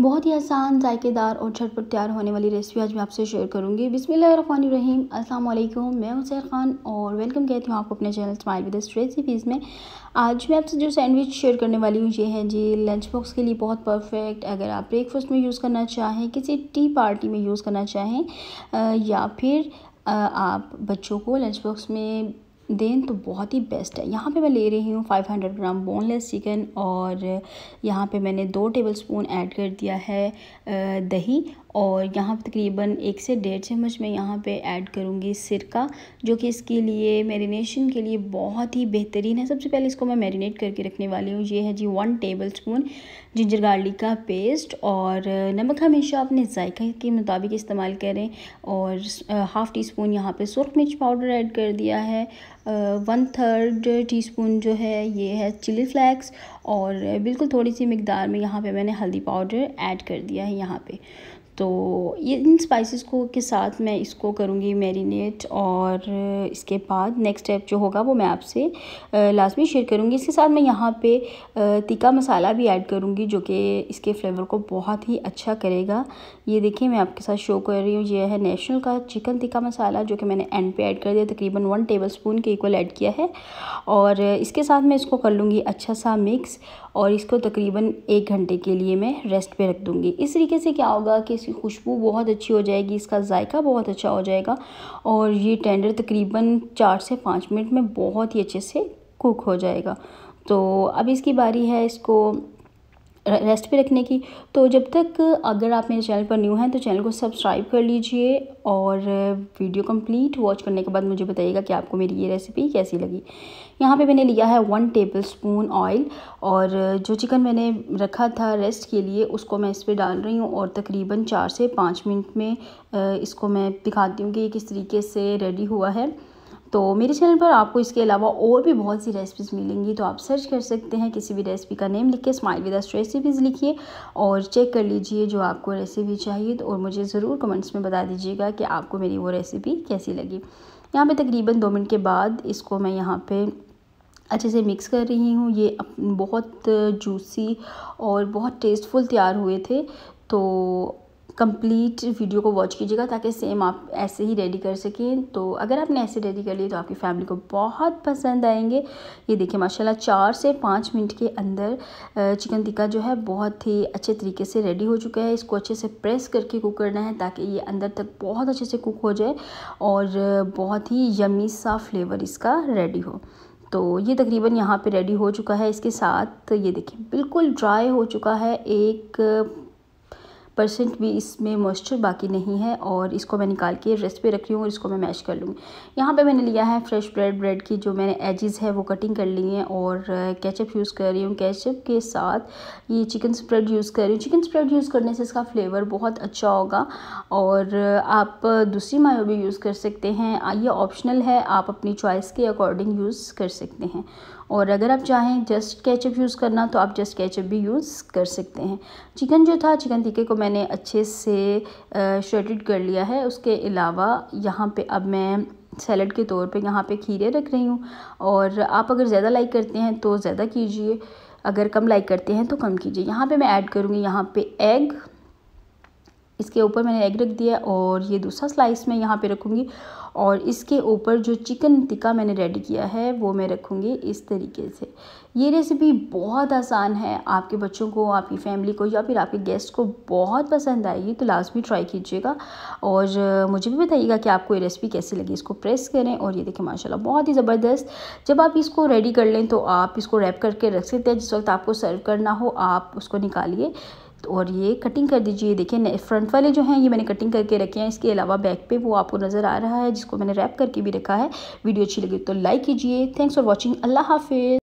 बहुत ही आसान जायकेदार और झटपट तैयार होने वाली रेसिपी आज मैं आपसे शेयर करूंगी बिसमीम अस्सलाम मैं हुसैर ख़ान और वेलकम कहती हूँ आपको अपने चैनल स्माइल विद रेसिपीज़ में आज मैं आपसे जो सैंडविच शेयर करने वाली हूँ ये है जी लंच बॉक्स के लिए बहुत परफेक्ट अगर आप ब्रेकफास्ट में यूज़ करना चाहें किसी टी पार्टी में यूज़ करना चाहें या फिर आप बच्चों को लंच बॉक्स में देन तो बहुत ही बेस्ट है यहाँ पे मैं ले रही हूँ 500 ग्राम बोनलेस चिकन और यहाँ पे मैंने दो टेबल स्पून ऐड कर दिया है दही और यहाँ तकरीबन एक से डेढ़ चम्मच मैं यहाँ पे ऐड करूँगी सिरका जो कि इसके लिए मैरिनेशन के लिए बहुत ही बेहतरीन है सबसे पहले इसको मैं मैरिनेट करके रखने वाली हूँ ये है जी one tablespoon ginger garlic का पेस्ट और नमक हमेशा अपने जायका के मुताबिक इस्तेमाल करें और हाफ़ टी स्पून यहाँ पर सुरख मिर्च पाउडर ऐड कर दिया है वन थर्ड टी स्पून जो है ये है चिली फ्लैक्स और बिल्कुल थोड़ी सी मकदार में यहाँ पर मैंने हल्दी पाउडर ऐड कर दिया है यहाँ पर तो ये इन स्पाइसेस को के साथ मैं इसको करूँगी मैरिनेट और इसके बाद नेक्स्ट स्टेप जो होगा वो मैं आपसे लास्ट में शेयर करूँगी इसके साथ मैं यहाँ पे तीखा मसाला भी ऐड करूँगी जो कि इसके फ्लेवर को बहुत ही अच्छा करेगा ये देखिए मैं आपके साथ शो कर रही हूँ ये है नेशनल का चिकन तिक्का मसाला जो कि मैंने एंड पे ऐड कर दिया तकरीबन वन टेबल स्पून के इक्वल ऐड किया है और इसके साथ मैं इसको कर लूँगी अच्छा सा मिक्स और इसको तकरीबन एक घंटे के लिए मैं रेस्ट पर रख दूँगी इस तरीके से क्या होगा कि इसकी खुशबू बहुत अच्छी हो जाएगी इसका जायका बहुत अच्छा हो जाएगा और ये टेंडर तकरीबन चार से पाँच मिनट में बहुत ही अच्छे से कुक हो जाएगा तो अब इसकी बारी है इसको रेस्ट पे रखने की तो जब तक अगर आप मेरे चैनल पर न्यू हैं तो चैनल को सब्सक्राइब कर लीजिए और वीडियो कंप्लीट वॉच करने के बाद मुझे बताइएगा कि आपको मेरी ये रेसिपी कैसी लगी यहाँ पे मैंने लिया है वन टेबल स्पून ऑयल और जो चिकन मैंने रखा था रेस्ट के लिए उसको मैं इस पर डाल रही हूँ और तकरीबन चार से पाँच मिनट में इसको मैं दिखाती हूँ कि ये किस तरीके से रेडी हुआ है तो मेरे चैनल पर आपको इसके अलावा और भी बहुत सी रेसिपीज़ मिलेंगी तो आप सर्च कर सकते हैं किसी भी रेसिपी का नेम लिख के स्माइल विद अस्ट रेसिपीज़ लिखिए और चेक कर लीजिए जो आपको रेसिपी चाहिए तो और मुझे ज़रूर कमेंट्स में बता दीजिएगा कि आपको मेरी वो रेसिपी कैसी लगी यहाँ पे तकरीबन दो मिनट के बाद इसको मैं यहाँ पर अच्छे से मिक्स कर रही हूँ ये बहुत जूसी और बहुत टेस्टफुल तैयार हुए थे तो कंप्लीट वीडियो को वॉच कीजिएगा ताकि सेम आप ऐसे ही रेडी कर सकें तो अगर आपने ऐसे रेडी कर लिए तो आपकी फैमिली को बहुत पसंद आएंगे ये देखिए माशाल्लाह चार से पाँच मिनट के अंदर चिकन टिक्का जो है बहुत ही अच्छे तरीके से रेडी हो चुका है इसको अच्छे से प्रेस करके कुक करना है ताकि ये अंदर तक बहुत अच्छे से कुक हो जाए और बहुत ही यमी सा फ्लेवर इसका रेडी हो तो ये तकरीबन यहाँ पे रेडी हो चुका है इसके साथ ये देखिए बिल्कुल ड्राई हो चुका है एक परसेंट भी इसमें मॉइस्चर बाकी नहीं है और इसको मैं निकाल के रेस्ट पे रख रही हूँ और इसको मैं मैश कर लूँगी यहाँ पे मैंने लिया है फ्रेश ब्रेड ब्रेड की जो मैंने एजेस है वो कटिंग कर ली हैं और कैचअप यूज़ कर रही हूँ कैचअप के साथ ये चिकन स्प्रेड यूज़ कर रही हूँ चिकन स्प्रेड यूज़ करने से इसका फ्लेवर बहुत अच्छा होगा और आप दूसरी मायो भी यूज़ कर सकते हैं ये ऑप्शनल है आप अपनी चॉइस के अकॉर्डिंग यूज़ कर सकते हैं और अगर आप चाहें जस्ट कैचअप यूज़ करना तो आप जस्ट कैचअप भी यूज़ कर सकते हैं चिकन जो था चिकन टिक्के को मैंने अच्छे से श्रेडिड कर लिया है उसके अलावा यहाँ पे अब मैं सैलड के तौर पे यहाँ पे खीरे रख रही हूँ और आप अगर ज़्यादा लाइक करते हैं तो ज़्यादा कीजिए अगर कम लाइक करते हैं तो कम कीजिए यहाँ पे मैं ऐड करूँगी यहाँ पे एग इसके ऊपर मैंने एग रख दिया और ये दूसरा स्लाइस मैं यहाँ पे रखूँगी और इसके ऊपर जो चिकन टिक्का मैंने रेडी किया है वो मैं रखूँगी इस तरीके से ये रेसिपी बहुत आसान है आपके बच्चों को आपकी फैमिली को या फिर आपके गेस्ट को बहुत पसंद आएगी तो लाजमी ट्राई कीजिएगा और मुझे भी बताइएगा कि आपको ये रेसिपी कैसी लगी इसको प्रेस करें और ये देखें माशाल्लाह बहुत ही ज़बरदस्त जब आप इसको रेडी कर लें तो आप इसको रैप करके रख सकते हैं जिस वक्त आपको सर्व करना हो आप उसको निकालिए तो और ये कटिंग कर दीजिए देखिए फ्रंट वाले जो हैं ये मैंने कटिंग करके रखे हैं इसके अलावा बैक पे वो आपको नज़र आ रहा है जिसको मैंने रैप करके भी रखा है वीडियो अच्छी लगी तो लाइक कीजिए थैंक्स फॉर वॉचिंग अल्लाह हाफिज़